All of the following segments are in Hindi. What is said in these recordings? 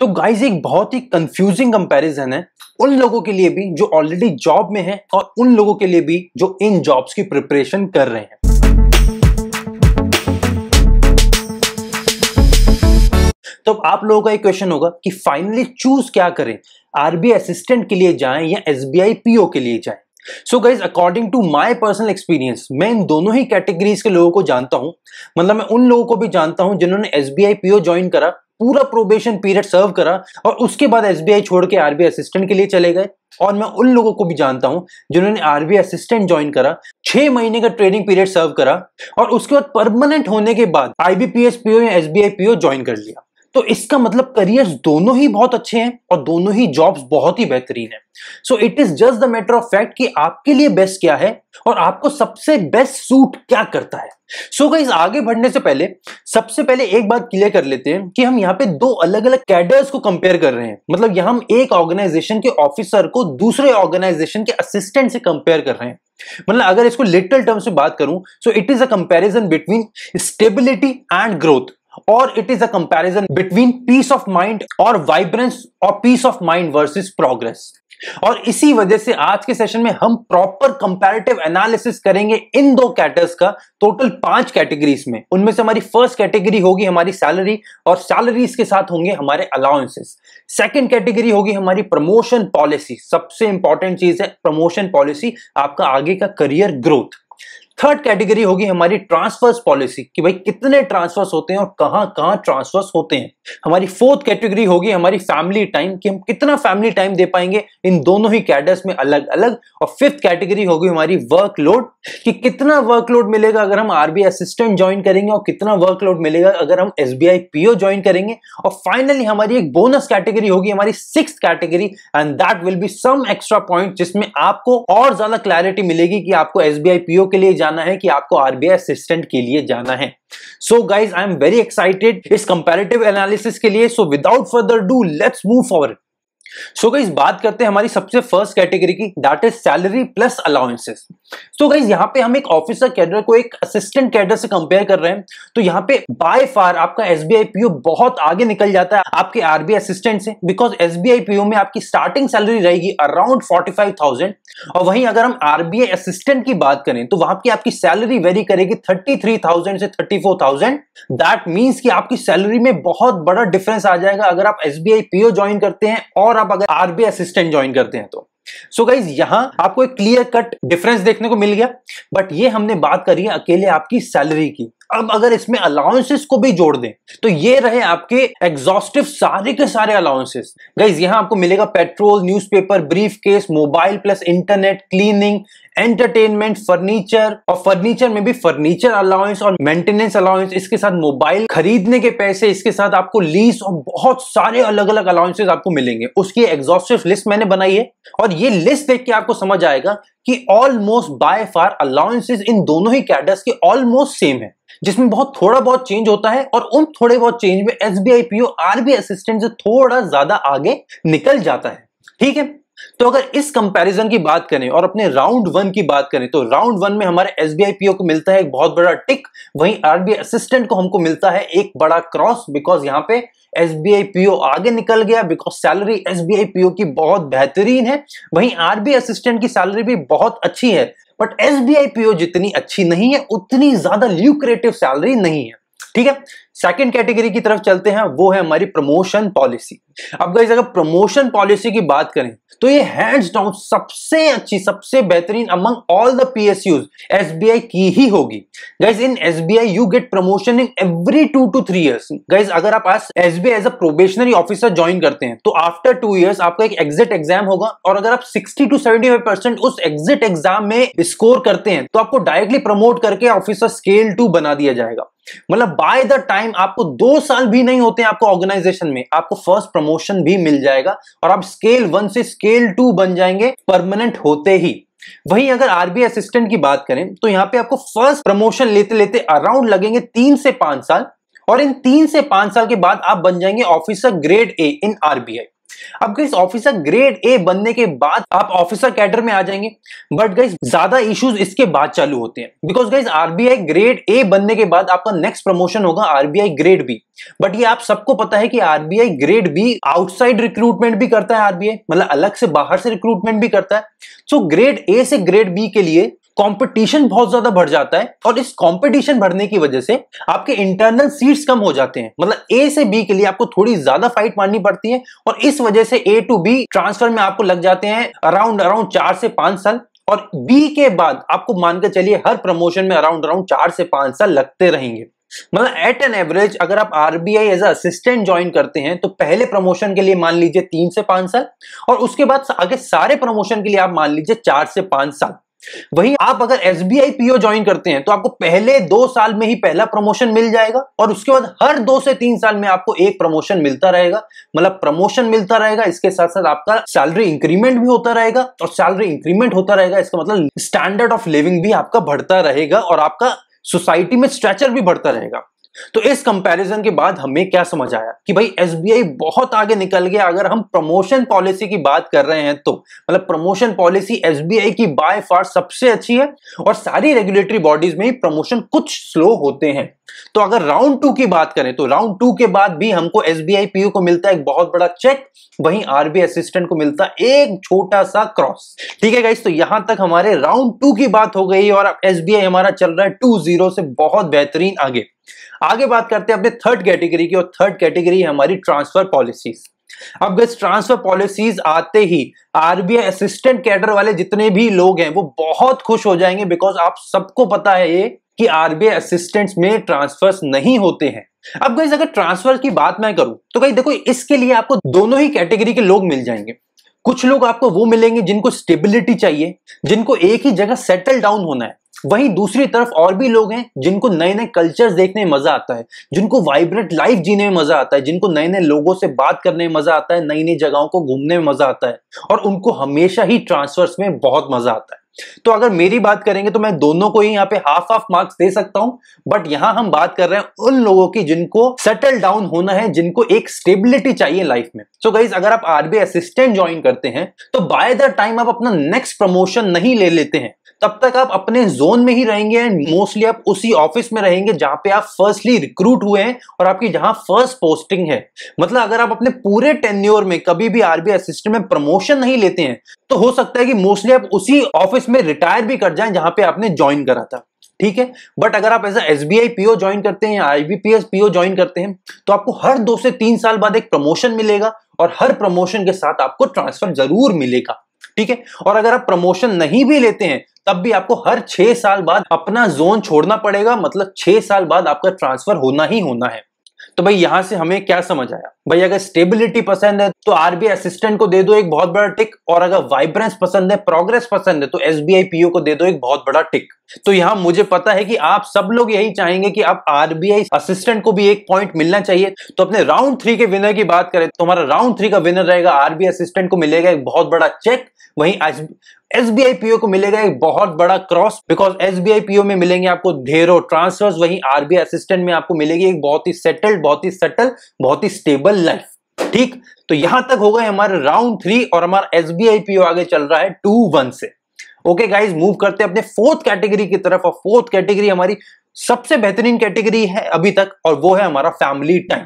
तो गाइज एक बहुत ही कंफ्यूजिंग कंपैरिजन है उन लोगों के लिए भी जो ऑलरेडी जॉब में है और उन लोगों के लिए भी जो इन जॉब्स की प्रिपरेशन कर रहे हैं तो आप लोगों का एक क्वेश्चन होगा कि फाइनली चूज क्या करें आरबीआई असिस्टेंट के लिए जाएं या एसबीआई पीओ के लिए जाएं so guys according to my personal experience मैं इन दोनों ही कैटेगरीज के लोगों को जानता हूं मतलब मैं उन लोगों को भी जानता हूं जिन्होंने S B I PO join करा पूरा प्रोबेशन पीरियड सर्व करा और उसके बाद एसबीआई छोड़ के आरबीआई असिस्टेंट के लिए चले गए और मैं उन लोगों को भी जानता हूं जिन्होंने आरबीआई असिस्टेंट ज्वाइन करा छह महीने का ट्रेनिंग पीरियड सर्व करा और उसके बाद परमानेंट होने के बाद आईबीपीएस पीओ या एसबीआई पीओ ज्वाइन कर लिया तो इसका मतलब करियर दोनों ही बहुत अच्छे हैं और दोनों ही जॉब्स बहुत ही बेहतरीन है so it is just the matter of fact कि आपके लिए बेस्ट क्या है और आपको सबसे बेस्ट सूट क्या करता है सो so गाइज आगे बढ़ने से पहले सबसे पहले एक बात क्लियर कर लेते हैं कि हम यहाँ पे दो अलग अलग कैडर्स को कंपेयर कर रहे हैं मतलब यहाँ हम एक ऑर्गेनाइजेशन के ऑफिसर को दूसरे ऑर्गेनाइजेशन के असिस्टेंट से कंपेयर कर रहे हैं मतलब अगर इसको लिटल टर्म्स में बात करूं so it is a comparison between stability and growth और it is a comparison between peace of mind और वाइब्रेंस और peace of mind versus progress और इसी वजह से आज के सेशन में हम प्रॉपर कंपैरेटिव एनालिसिस करेंगे इन दो कैटर्स का टोटल पांच कैटेगरीज में उनमें से हमारी फर्स्ट कैटेगरी होगी हमारी सैलरी और सैलरीज के साथ होंगे हमारे अलाउंसेस सेकंड कैटेगरी होगी हमारी प्रमोशन पॉलिसी सबसे इंपॉर्टेंट चीज है प्रमोशन पॉलिसी आपका आगे का करियर ग्रोथ थर्ड कैटेगरी होगी हमारी ट्रांसफर्स पॉलिसी कि भाई कितने ट्रांसफर्स होते हैं और कहां कहां ट्रांसफर्स होते हैं हमारी फोर्थ कैटेगरी होगी हमारी फैमिली टाइम कि हम कितना फैमिली टाइम दे पाएंगे इन दोनों ही कैडर्स में अलग अलग और फिफ्थ कैटेगरी होगी हमारी वर्कलोड कि कितना वर्कलोड मिलेगा अगर हम आरबी असिस्टेंट ज्वाइन करेंगे और कितना वर्कलोड मिलेगा अगर हम एस पीओ ज्वाइन करेंगे और फाइनली हमारी एक बोनस कैटेगरी होगी हमारी six category and that will be some extra point जिसमें आपको और ज्यादा क्लैरिटी मिलेगी कि आपको एस पीओ के लिए जाना जाना है कि आपको आरबीआई असिस्टेंट के लिए जाना है so guys I am very excited इस कंपेरेटिव एनालिसिस के लिए so without further do let's move forward so so guys बात करते हैं हमारी सबसे फर्स्ट कैटेगरी की that is salary plus allowances so guys यहाँ पे हम एक ऑफिसर कैडर को एक असिस्टेंट कैडर से कंपेयर कर रहे हैं तो यहाँ पे बाय फार आपका एस बी पीओ बहुत आगे निकल जाता है आपके आरबीआई असिस्टेंट से बिकॉज एस बी पीओ में आपकी स्टार्टिंग सैलरी रहेगी अराउंड फोर्टी फाइव थाउजेंड और वहीं अगर हम आरबीआई असिस्टेंट की बात करें तो वहां की आपकी सैलरी वेरी करेगी थर्टी थ्री थाउजेंड से thirty four thousand that means की आपकी सैलरी में बहुत बड़ा डिफरेंस आ जाएगा अगर आप एस बी पीओ ज्वाइन करते हैं और आप अगर आरबी असिस्टेंट ज्वाइन करते हैं तो सो गाइज यहां आपको एक क्लियर कट डिफरेंस देखने को मिल गया बट ये हमने बात करी है अकेले आपकी सैलरी की अब अगर इसमें अलाउंसेस को भी जोड़ दें तो ये रहे आपके एग्जॉस्टिव सारे के सारे अलाउंसेस गाइज यहां आपको मिलेगा petrol newspaper briefcase mobile plus internet cleaning entertainment furniture और फर्नीचर में भी फर्नीचर अलाउंस और मेंटेनेंस अलाउंस इसके साथ मोबाइल खरीदने के पैसे इसके साथ आपको लीज और बहुत सारे अलग अलग अलाउंसेस आपको मिलेंगे उसकी एग्जॉस्टिव लिस्ट मैंने बनाई है और ये लिस्ट देख के आपको समझ आएगा कि ऑलमोस्ट बाय फार अलाउंसेस इन दोनों ही कैडर्स के ऑलमोस्ट सेम है जिसमें बहुत थोड़ा बहुत चेंज होता है और उन थोड़े बहुत चेंज में S B I P O assistant से थोड़ा ज्यादा आगे निकल जाता है ठीक है तो अगर इस कंपैरिजन की बात करें और अपने राउंड वन की बात करें तो राउंड वन में हमारे एस बी आई पीओ को मिलता है एक बहुत बड़ा टिक वहीं आरबीआई असिस्टेंट को हमको मिलता है एक बड़ा क्रॉस बिकॉज यहां पे एस बी आगे निकल गया बिकॉज सैलरी एस बी की बहुत बेहतरीन है वहीं आरबी असिस्टेंट की सैलरी भी बहुत अच्छी है बट एस बी जितनी अच्छी नहीं है उतनी ज्यादा ल्यूक्रेटिव सैलरी नहीं है ठीक है सेकेंड कैटेगरी की तरफ चलते हैं वो है हमारी प्रमोशन पॉलिसी अब गाइज अगर प्रमोशन पॉलिसी की बात करें तो ये हैंड्स डाउन सबसे अच्छी सबसे बेहतरीन among all the B I की ही होगी guys in I you get promotion in every two two three years guys अगर आप आज I as a probationary officer join करते हैं तो आफ्टर टू ईयर्स आपका एक एग्जिट एग्जाम होगा और अगर आप sixty two seventy five percent उस एग्जिट एग्जाम में स्कोर करते हैं तो आपको डायरेक्टली प्रमोट करके ऑफिसर स्केल टू बना दिया जाएगा मतलब बाय द टाइम टाइम आपको दो साल भी नहीं होते आपको ऑर्गेनाइजेशन में आपको फर्स्ट प्रमोशन भी मिल जाएगा और आप स्केल वन से स्केल टू बन जाएंगे परमानेंट होते ही वहीं अगर आरबीआई असिस्टेंट की बात करें तो यहां पे आपको फर्स्ट प्रमोशन लेते लेते अराउंड लगेंगे तीन से पांच साल और इन तीन से पांच साल के बाद आप बन जाएंगे officer grade A in RBI अब गई ऑफिसर ग्रेड ए बनने के बाद आप ऑफिसर कैडर में आ जाएंगे बट गई ज्यादा इश्यूज इसके बाद चालू होते हैं बिकॉज गई आरबीआई ग्रेड ए बनने के बाद आपका नेक्स्ट प्रमोशन होगा आरबीआई ग्रेड बी बट ये आप सबको पता है कि RBI grade B outside recruitment भी करता है आरबीआई मतलब अलग से बाहर से रिक्रूटमेंट भी करता है सो ग्रेड ए से ग्रेड बी के लिए कंपटीशन बहुत ज्यादा बढ़ जाता है और इस कंपटीशन बढ़ने की वजह से आपके इंटरनल सीट्स कम हो जाते हैं मतलब ए से बी के लिए आपको थोड़ी ज्यादा फाइट मारनी पड़ती है और इस वजह से ए टू बी ट्रांसफर में आपको लग जाते हैं अराउंड अराउंड चार से पांच साल और बी के बाद आपको मानकर चलिए हर प्रमोशन में अराउंड अराउंड चार से पांच साल लगते रहेंगे मतलब एट एन एवरेज अगर आप आरबीआई एज असिस्टेंट ज्वाइन करते हैं तो पहले प्रमोशन के लिए मान लीजिए तीन से पांच साल और उसके बाद आगे सारे प्रमोशन के लिए आप मान लीजिए चार से पांच साल वहीं आप अगर S B I PO join करते हैं तो आपको पहले दो साल में ही पहला प्रमोशन मिल जाएगा और उसके बाद हर दो से तीन साल में आपको एक प्रमोशन मिलता रहेगा मतलब प्रमोशन मिलता रहेगा इसके साथ साथ आपका सैलरी इंक्रीमेंट भी होता रहेगा और सैलरी इंक्रीमेंट होता रहेगा इसका मतलब स्टैंडर्ड ऑफ लिविंग भी आपका बढ़ता रहेगा और आपका सोसाइटी में स्ट्रेचर भी बढ़ता रहेगा तो इस कंपैरिजन के बाद हमें क्या समझ आया कि भाई एसबीआई बहुत आगे निकल गया अगर हम प्रमोशन पॉलिसी की बात कर रहे हैं तो मतलब प्रमोशन पॉलिसी एसबीआई की बाय फार सबसे अच्छी है और सारी रेगुलेटरी बॉडीज में प्रमोशन कुछ स्लो होते हैं तो अगर राउंड टू की बात करें तो राउंड टू के बाद भी हमको एसबीआई पीयू को मिलता है एक बहुत बड़ा चेक वहीं आरबी असिस्टेंट को मिलता है एक छोटा सा क्रॉस ठीक है गाइस तो यहां तक हमारे राउंड टू की बात हो गई और एसबीआई हमारा चल रहा है टू जीरो से बहुत बेहतरीन आगे आगे बात करते हैं अपने थर्ड कैटेगरी की और थर्ड कैटेगरी है हमारी ट्रांसफर पॉलिसीज अब गैस ट्रांसफर पॉलिसीज आते ही आरबीआई असिस्टेंट कैडर वाले जितने भी लोग हैं वो बहुत खुश हो जाएंगे बिकॉज आप सबको पता है ये कि आरबीआई असिस्टेंट्स में ट्रांसफर्स नहीं होते हैं अब गैस अगर ट्रांसफर की बात मैं करूं तो कहीं देखो इसके लिए आपको दोनों ही कैटेगरी के लोग मिल जाएंगे कुछ लोग आपको वो मिलेंगे जिनको स्टेबिलिटी चाहिए जिनको एक ही जगह सेटल डाउन होना है वहीं दूसरी तरफ और भी लोग हैं जिनको नए नए कल्चर्स देखने में मजा आता है जिनको वाइब्रेंट लाइफ जीने में मजा आता है जिनको नए नए लोगों से बात करने में मजा आता है नई नई जगहों को घूमने में मजा आता है और उनको हमेशा ही ट्रांसफर्स में बहुत मजा आता है तो अगर मेरी बात करेंगे तो मैं दोनों को ही यहाँ पे हाफ हाफ मार्क्स दे सकता हूं बट यहां हम बात कर रहे हैं उन लोगों की जिनको सेटल डाउन होना है जिनको एक स्टेबिलिटी चाहिए लाइफ में सो so गाइज अगर आप आरबी असिस्टेंट ज्वाइन करते हैं तो बाय द टाइम आप अपना नेक्स्ट प्रमोशन नहीं ले लेते हैं तब तक आप अपने जोन में ही रहेंगे एंड मोस्टली आप उसी ऑफिस में रहेंगे जहां पे आप फर्स्टली रिक्रूट हुए हैं और आपकी जहां फर्स्ट पोस्टिंग है मतलब अगर आप अपने पूरे टेन्योर में कभी भी आरबीआई असिस्टेंट में प्रमोशन नहीं लेते हैं तो हो सकता है कि मोस्टली आप उसी ऑफिस इसमें रिटायर भी कर जाए जहां पे आपने ज्वाइन करा था ठीक है बट अगर आप ऐसा S B I PO join करते हैं आईबीपीएस पीओ ज्वाइन करते हैं तो आपको हर दो से तीन साल बाद एक प्रमोशन मिलेगा और हर प्रमोशन के साथ आपको ट्रांसफर जरूर मिलेगा ठीक है और अगर आप प्रमोशन नहीं भी लेते हैं तब भी आपको हर छह साल बाद अपना जोन छोड़ना पड़ेगा मतलब छह साल बाद आपका ट्रांसफर होना ही होना है तो भाई यहां से हमें क्या समझ आया भाई अगर स्टेबिलिटी पसंद है तो आरबीआई असिस्टेंट को दे दो एक बहुत बड़ा टिक और अगर वाइब्रेंस पसंद है प्रोग्रेस पसंद है तो एस पीओ को दे दो एक बहुत बड़ा टिक तो यहां मुझे पता है कि आप सब लोग यही चाहेंगे कि आप आरबीआई असिस्टेंट को भी एक पॉइंट मिलना चाहिए तो अपने राउंड थ्री के विनर की बात करें तो हमारा राउंड थ्री का विनर रहेगा आरबीआई असिस्टेंट को मिलेगा एक बहुत बड़ा चेक वहीं एसबीआई पीओ को मिलेगा एक बहुत बड़ा क्रॉस बिकॉज एसबीआई पीओ में मिलेंगे आपको ढेरों ट्रांसफर्स वहीं आरबीआई असिस्टेंट में आपको मिलेगी एक बहुत ही सेटल्ड बहुत ही सेटल बहुत ही स्टेबल लाइफ ठीक तो यहां तक हो गए हमारे राउंड थ्री और हमारा एस बी आई पीओ आगे चल रहा है टू वन से ओके गाइज मूव करते हैं अपने फोर्थ कैटेगरी की तरफ और फोर्थ कैटेगरी हमारी सबसे बेहतरीन कैटेगरी है अभी तक और वो है हमारा फैमिली टाइम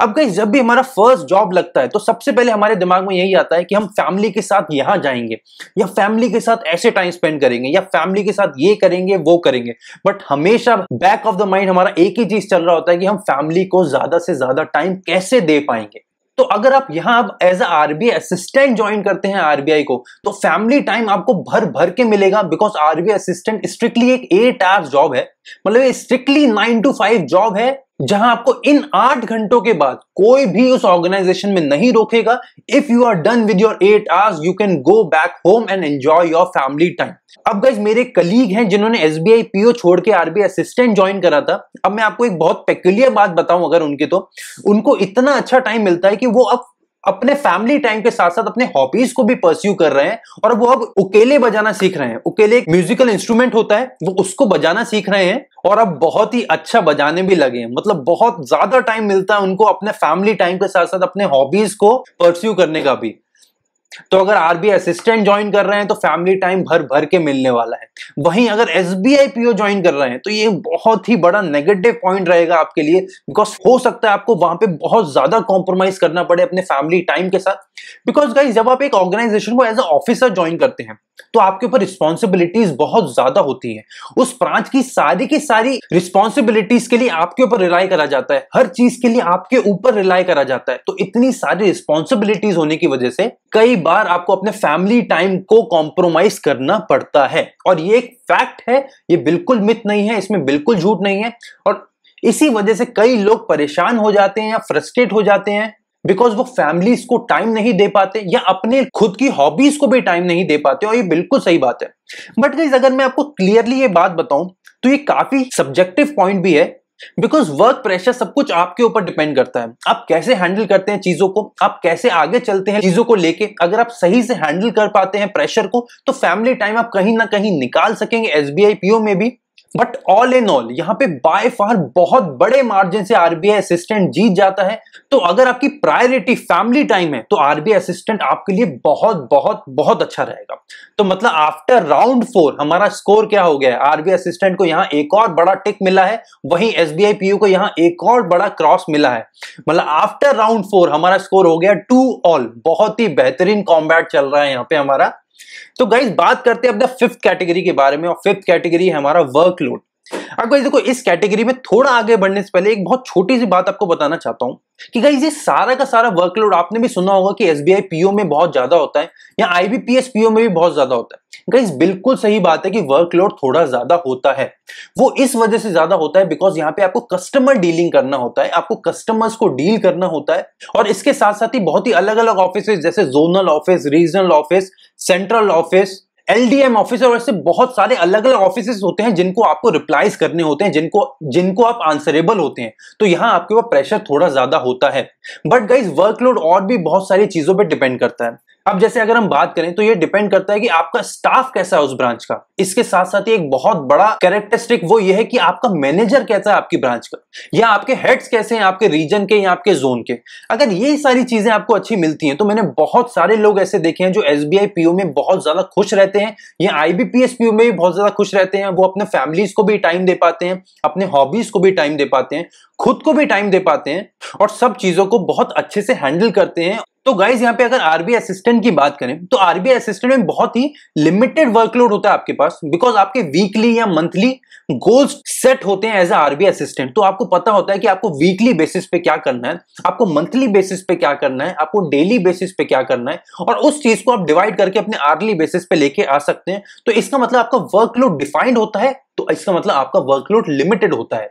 अब गई जब भी हमारा फर्स्ट जॉब लगता है तो सबसे पहले हमारे दिमाग में यही आता है कि हम फैमिली के साथ यहां जाएंगे या फैमिली के साथ ऐसे टाइम स्पेंड करेंगे या फैमिली के साथ ये करेंगे वो करेंगे बट हमेशा बैक ऑफ द माइंड हमारा एक ही चीज चल रहा होता है कि हम फैमिली को ज्यादा से ज्यादा टाइम कैसे दे पाएंगे तो अगर आप यहां अब as a RBI assistant join करते हैं आरबीआई को तो फैमिली टाइम आपको भर भर के मिलेगा बिकॉज आरबीआई असिस्टेंट स्ट्रिक्टली एक एट आवर्स जॉब है मतलब strictly nine to five job है जहां आपको इन आठ घंटों के बाद कोई भी उस ऑर्गेनाइजेशन में नहीं रोकेगा if you are done with your eight hours you can go back home and enjoy your family time अब गाइज मेरे कलीग हैं जिन्होंने एस बी आई पीओ छोड़ के आरबीआई असिस्टेंट ज्वाइन करा था अब मैं आपको एक बहुत पेक्यूलियर बात बताऊं अगर उनके तो उनको इतना अच्छा टाइम मिलता है कि वो अब अपने फैमिली टाइम के साथ साथ अपने हॉबीज को भी परस्यू कर रहे हैं और वो अब उकेले बजाना सीख रहे हैं उकेले एक म्यूजिकल इंस्ट्रूमेंट होता है वो उसको बजाना सीख रहे हैं और अब बहुत ही अच्छा बजाने भी लगे हैं मतलब बहुत ज्यादा टाइम मिलता है उनको अपने फैमिली टाइम के साथ साथ अपने हॉबीज को परस्यू करने का भी तो अगर आरबीआई असिस्टेंट ज्वाइन कर रहे हैं तो फैमिली टाइम भर भर के मिलने वाला है वहीं अगर S B I PO join कर रहे हैं तो ये बहुत ही बड़ा नेगेटिव पॉइंट रहेगा आपके लिए बिकॉज हो सकता है आपको वहां पे बहुत ज्यादा कॉम्प्रोमाइज करना पड़े अपने फैमिली टाइम के साथ बिकॉज गाइज जब आप एक ऑर्गेनाइजेशन को एज अ ऑफिसर ज्वाइन करते हैं तो आपके ऊपर रिस्पॉन्सिबिलिटीज बहुत ज्यादा होती है उस ब्रांच की सारी की सारी रिस्पॉन्सिबिलिटीज के लिए आपके ऊपर रिलाई करा जाता है हर चीज के लिए आपके ऊपर रिलाई करा जाता है तो इतनी सारी रिस्पॉन्सिबिलिटीज होने की वजह से कई बार आपको अपने फैमिली टाइम को कॉम्प्रोमाइज करना पड़ता है और ये एक फैक्ट है ये बिल्कुल मिथ नहीं है इसमें बिल्कुल झूठ नहीं है और इसी वजह से कई लोग परेशान हो जाते हैं या फ्रस्ट्रेट हो जाते हैं बिकॉज वो फैमिली को टाइम नहीं दे पाते या अपने खुद की हॉबीज को भी टाइम नहीं दे पाते और ये बिल्कुल सही बात है बट गाइज अगर मैं आपको क्लियरली ये बात बताऊं तो ये काफी सब्जेक्टिव पॉइंट भी है बिकॉज वर्क प्रेशर सब कुछ आपके ऊपर डिपेंड करता है आप कैसे हैंडल करते हैं चीजों को आप कैसे आगे चलते हैं चीजों को लेके अगर आप सही से हैंडल कर पाते हैं प्रेशर को तो फैमिली टाइम आप कहीं ना कहीं निकाल सकेंगे एसबीआई पीओ में भी बट ऑल इन ऑल यहां पे बाय फार बहुत बड़े मार्जिन से आरबीआई असिस्टेंट जीत जाता है तो अगर आपकी प्रायोरिटी फैमिली टाइम है तो आरबीआई असिस्टेंट आपके लिए बहुत बहुत बहुत अच्छा रहेगा तो मतलब आफ्टर राउंड फोर हमारा स्कोर क्या हो गया है आरबीआई असिस्टेंट को यहाँ एक और बड़ा टिक मिला है वही एस बी को यहाँ एक और बड़ा क्रॉस मिला है मतलब आफ्टर राउंड फोर हमारा स्कोर हो गया टू ऑल बहुत ही बेहतरीन कॉम्बैट चल रहा है यहाँ पे हमारा तो गाइज बात करते हैं अपने फिफ्थ कैटेगरी के बारे में और फिफ्थ कैटेगरी है हमारा वर्कलोड अगर देखो इस कैटेगरी में थोड़ा आगे बढ़ने से पहले एक बहुत छोटी सी बात आपको बताना चाहता हूं कि ये सारा का सारा वर्कलोड आपने भी सुना होगा कि एसबीआई पीओ में बहुत ज्यादा होता है या आईबीपीएस पीओ में भी बहुत ज्यादा होता है गाइज बिल्कुल सही बात है कि वर्कलोड थोड़ा ज्यादा होता है वो इस वजह से ज्यादा होता है बिकॉज यहाँ पे आपको कस्टमर डीलिंग करना होता है आपको कस्टमर्स को डील करना होता है और इसके साथ साथ ही बहुत ही अलग अलग ऑफिस जैसे zonal office regional office central office LDM officer और ऐसे बहुत सारे अलग अलग ऑफिस होते हैं जिनको आपको रिप्लाइज करने होते हैं जिनको जिनको आप आंसरेबल होते हैं तो यहाँ आपके ऊपर प्रेशर थोड़ा ज्यादा होता है बट गाइज वर्कलोड और भी बहुत सारी चीजों पर डिपेंड करता है अब जैसे अगर हम बात करें तो ये डिपेंड करता है कि आपका स्टाफ कैसा है उस ब्रांच का इसके साथ साथ ही एक बहुत बड़ा कैरेक्टरिस्टिक वो ये है कि आपका मैनेजर कैसा है आपकी ब्रांच का या आपके हेड्स कैसे हैं आपके रीजन के या आपके जोन के अगर ये सारी चीजें आपको अच्छी मिलती हैं तो मैंने बहुत सारे लोग ऐसे देखे हैं जो एस बी में बहुत ज्यादा खुश रहते हैं या आई में भी बहुत ज्यादा खुश रहते हैं वो अपने फैमिलीज को भी टाइम दे पाते हैं अपने हॉबीज को भी टाइम दे पाते हैं खुद को भी टाइम दे पाते हैं और सब चीजों को बहुत अच्छे से हैंडल करते हैं तो गाइज यहाँ पे अगर आरबीआई असिस्टेंट की बात करें तो आरबीआई असिस्टेंट में बहुत ही लिमिटेड वर्कलोड होता है आपके पास बिकॉज आपके वीकली या मंथली गोल्स सेट होते हैं एज ए आरबीआई असिस्टेंट तो आपको पता होता है कि आपको वीकली बेसिस पे क्या करना है आपको मंथली बेसिस पे क्या करना है आपको डेली बेसिस पे क्या करना है और उस चीज को आप डिवाइड करके अपने आर्ली बेसिस पे लेके आ सकते हैं तो इसका मतलब आपका वर्कलोड डिफाइंड होता है तो इसका मतलब आपका वर्कलोड लिमिटेड होता है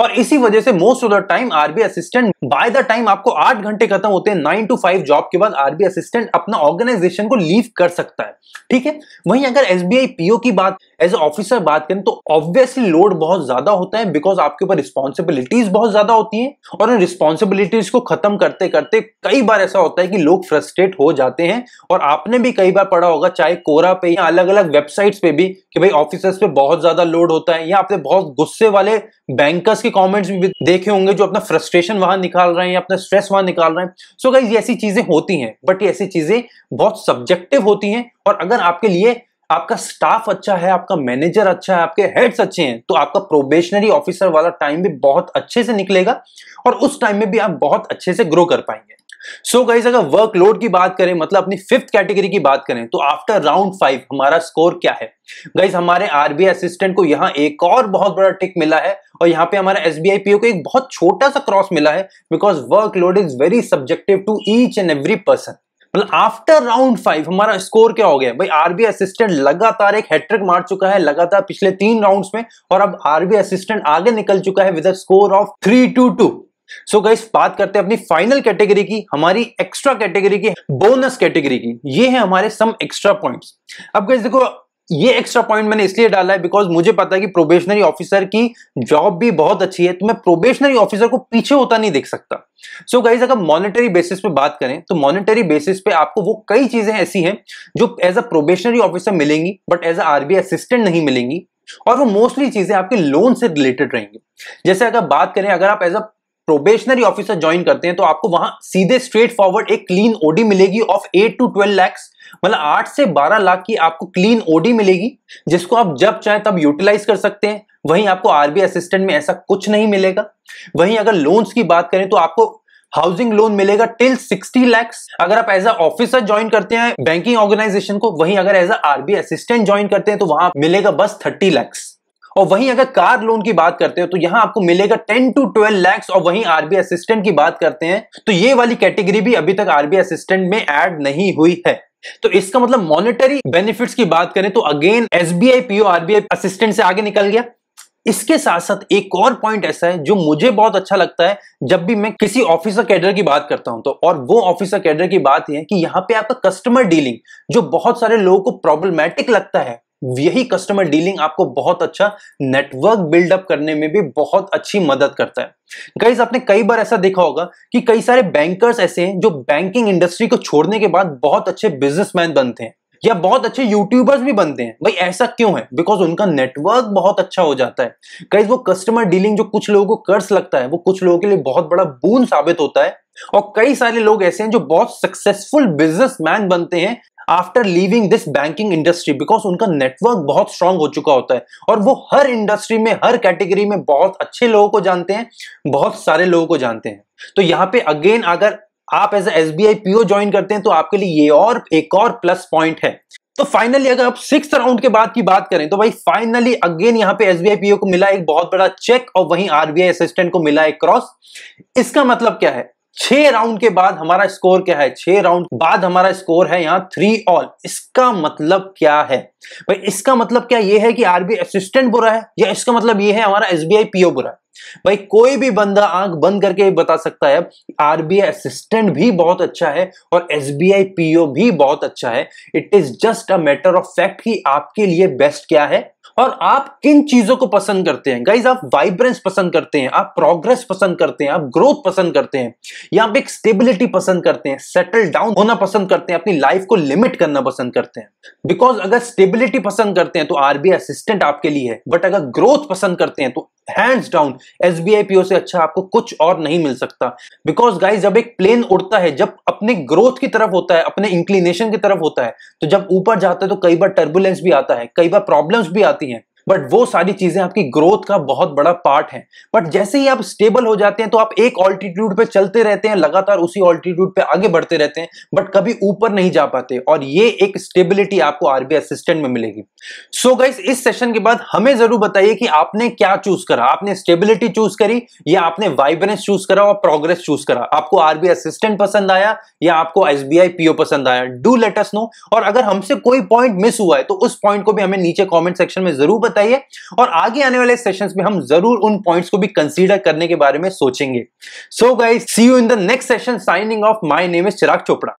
और इसी वजह से most of the time RBI assistant by the time आपको आठ घंटे खत्म होते हैं नाइन टू फाइव जॉब के बाद आरबी असिस्टेंट अपना ऑर्गेनाइजेशन को लीव कर सकता है ठीक है वहीं अगर एसबीआई पीओ की बात एज ए ऑफिसर बात करें तो ऑब्वियसली लोड बहुत ज्यादा होता है बिकॉज आपके ऊपर रिस्पॉन्सिबिलिटीज बहुत ज्यादा होती हैं और उन रिस्पॉन्सिबिलिटीज को खत्म करते करते कई बार ऐसा होता है कि लोग फ्रस्ट्रेट हो जाते हैं और आपने भी कई बार पढ़ा होगा चाहे कोरा पे या अलग अलग वेबसाइट्स पे भी कि भाई ऑफिसर्स पे बहुत ज्यादा लोड होता है या आपने बहुत गुस्से वाले बैंकर्स के कॉमेंट्स भी देखे होंगे जो अपना फ्रस्ट्रेशन वहां निकाल रहे हैं अपना स्ट्रेस वहां निकाल रहे हैं सो so, गाइज ऐसी चीजें होती हैं बट ये ऐसी चीजें बहुत सब्जेक्टिव होती हैं और अगर आपके लिए आपका स्टाफ अच्छा है आपका मैनेजर अच्छा है आपके हेड्स अच्छे हैं तो आपका प्रोबेशनरी ऑफिसर वाला टाइम भी बहुत अच्छे से निकलेगा और उस टाइम में भी आप बहुत अच्छे से ग्रो कर पाएंगे सो so अगर वर्कलोड की बात करें मतलब अपनी फिफ्थ कैटेगरी की बात करें तो आफ्टर राउंड फाइव हमारा स्कोर क्या है गाइज हमारे आरबीआई असिस्टेंट को यहाँ एक और बहुत बड़ा टिक मिला है और यहाँ पे हमारा एस बी को एक बहुत छोटा सा क्रॉस मिला है because workload is very subjective to each and every person मतलब आफ्टर राउंड फाइव हमारा स्कोर क्या हो गया भाई आरबीआई असिस्टेंट लगातार एक हैट्रिक मार चुका है लगातार पिछले तीन राउंड्स में और अब आरबीआई असिस्टेंट आगे निकल चुका है with a score of three two two so guys बात करते हैं अपनी फाइनल कैटेगरी की हमारी एक्स्ट्रा कैटेगरी की बोनस कैटेगरी की ये है हमारे सम एक्स्ट्रा पॉइंट्स अब गाइस देखो ये एक्स्ट्रा पॉइंट मैंने इसलिए डाला है बिकॉज मुझे पता है कि प्रोबेशनरी ऑफिसर की जॉब भी बहुत अच्छी है तो मैं प्रोबेशनरी ऑफिसर को पीछे होता नहीं देख सकता सो गाइज अगर मॉनिटरी बेसिस पे बात करें तो मॉनेटरी बेसिस पे आपको वो कई चीजें ऐसी हैं जो एज अ प्रोबेशनरी ऑफिसर मिलेंगी but as a RBI assistant नहीं मिलेंगी और वो मोस्टली चीजें आपके लोन से रिलेटेड रहेंगी जैसे अगर बात करें अगर आप as a probationary officer join करते हैं तो आपको वहां सीधे स्ट्रेट फॉरवर्ड एक क्लीन ओडी मिलेगी of eight to twelve lakhs मतलब आठ से बारह लाख की आपको क्लीन ओडी मिलेगी जिसको आप जब चाहे तब यूटिलाइज कर सकते हैं वहीं आपको आरबी असिस्टेंट में ऐसा कुछ नहीं मिलेगा वहीं अगर लोन्स की बात करें तो आपको हाउसिंग लोन मिलेगा टिल 60 लैक्स अगर आप एज अ ऑफिसर ज्वाइन करते हैं बैंकिंग ऑर्गेनाइजेशन को वहीं अगर as a RBI assistant join करते हैं तो वहां मिलेगा बस 30 लैक्स और वहीं अगर कार लोन की बात करते हैं तो यहां आपको मिलेगा 10 टू 12 लैक्स और वहीं आरबी असिस्टेंट की बात करते हैं तो ये वाली कैटेगरी भी अभी तक आरबी असिस्टेंट में एड नहीं हुई है तो इसका मतलब मॉनेटरी बेनिफिट्स की बात करें तो again SBI PO RBI assistant से आगे निकल गया इसके साथ साथ एक और पॉइंट ऐसा है जो मुझे बहुत अच्छा लगता है जब भी मैं किसी ऑफिसर कैडर की बात करता हूं तो और वो ऑफिसर कैडर की बात यह है कि यहां पे आपका कस्टमर डीलिंग जो बहुत सारे लोगों को प्रॉब्लमेटिक लगता है यही कस्टमर डीलिंग आपको बहुत अच्छा नेटवर्क बिल्डअप करने में भी बहुत अच्छी मदद करता है गाइस आपने कई बार ऐसा देखा होगा कि कई सारे बैंकर्स ऐसे हैं जो बैंकिंग इंडस्ट्री को छोड़ने के बाद बहुत अच्छे बिजनेसमैन बनते हैं या बहुत अच्छे यूट्यूबर्स भी बनते हैं भाई ऐसा क्यों है बिकॉज उनका नेटवर्क बहुत अच्छा हो जाता है कई वो कस्टमर डीलिंग जो कुछ लोगों को कर्ज लगता है वो कुछ लोगों के लिए बहुत बड़ा बून साबित होता है और कई सारे लोग ऐसे हैं जो बहुत सक्सेसफुल बिजनेसमैन बनते हैं after leaving this banking industry because उनका नेटवर्क बहुत स्ट्रांग हो चुका होता है और वो हर इंडस्ट्री में हर कैटेगरी में बहुत अच्छे लोगों को जानते हैं बहुत सारे लोगों को जानते हैं तो यहाँ पे अगेन अगर आप as S B I PO join करते हैं तो आपके लिए ये और एक और प्लस पॉइंट है तो फाइनली अगर आप सिक्स राउंड के बाद की बात करें तो भाई फाइनली अगेन यहाँ पे आई पीओ को मिला एक बहुत बड़ा चेक और वहीं आरबीआई असिस्टेंट को मिला एक क्रॉस इसका मतलब क्या है छह राउंड के बाद हमारा स्कोर क्या है छह राउंड बाद हमारा स्कोर है यहाँ थ्री ऑल इसका मतलब क्या है भाई इसका मतलब क्या ये है कि आरबीआई असिस्टेंट बुरा है या इसका मतलब ये है हमारा एस पीओ बुरा है भाई कोई भी बंदा आंख बंद करके बता सकता है आरबीआई असिस्टेंट भी बहुत अच्छा है और एसबीआई पीओ भी बहुत अच्छा है it is just a matter of fact कि आपके लिए बेस्ट क्या है और आप किन चीजों को पसंद करते हैं गाइज आप वाइब्रेंस पसंद करते हैं आप प्रोग्रेस पसंद करते हैं आप ग्रोथ पसंद करते हैं या आप एक स्टेबिलिटी पसंद करते हैं सेटल डाउन होना पसंद करते हैं अपनी लाइफ को लिमिट करना पसंद करते हैं बिकॉज अगर स्टेबिलिटी पसंद करते हैं तो आरबीआई असिस्टेंट आपके लिए है बट अगर ग्रोथ पसंद करते हैं तो hands down S B I PO से अच्छा आपको कुछ और नहीं मिल सकता बिकॉज गाइज जब एक प्लेन उड़ता है जब अपने ग्रोथ की तरफ होता है अपने इंक्लिनेशन की तरफ होता है तो जब ऊपर जाता है तो कई बार टर्बुलेंस भी आता है कई बार प्रॉब्लम्स भी आती है बट वो सारी चीजें आपकी ग्रोथ का बहुत बड़ा पार्ट है बट जैसे ही आप स्टेबल हो जाते हैं तो आप एक ऑल्टीट्यूड पे चलते रहते हैं लगातार उसी ऑल्टीट्यूड पे आगे बढ़ते रहते हैं बट कभी ऊपर नहीं जा पाते और ये एक स्टेबिलिटी आपको आरबीआई असिस्टेंट में मिलेगी सो so गाइस इस सेशन के बाद हमें जरूर बताइए कि आपने क्या चूज करा आपने स्टेबिलिटी चूज करी या आपने वाइब्रेंस चूज करा और प्रोग्रेस चूज करा आपको आरबीआई असिस्टेंट पसंद आया या आपको एसबीआई पीओ पसंद आया डू लेट अस नो और अगर हमसे कोई पॉइंट मिस हुआ है तो उस पॉइंट को भी हमें नीचे कॉमेंट सेक्शन में जरूर बताइए बताइए और आगे आने वाले सेशंस में हम जरूर उन पॉइंट्स को भी कंसीडर करने के बारे में सोचेंगे so guys see you in the next session signing off my name is Chirag Chopra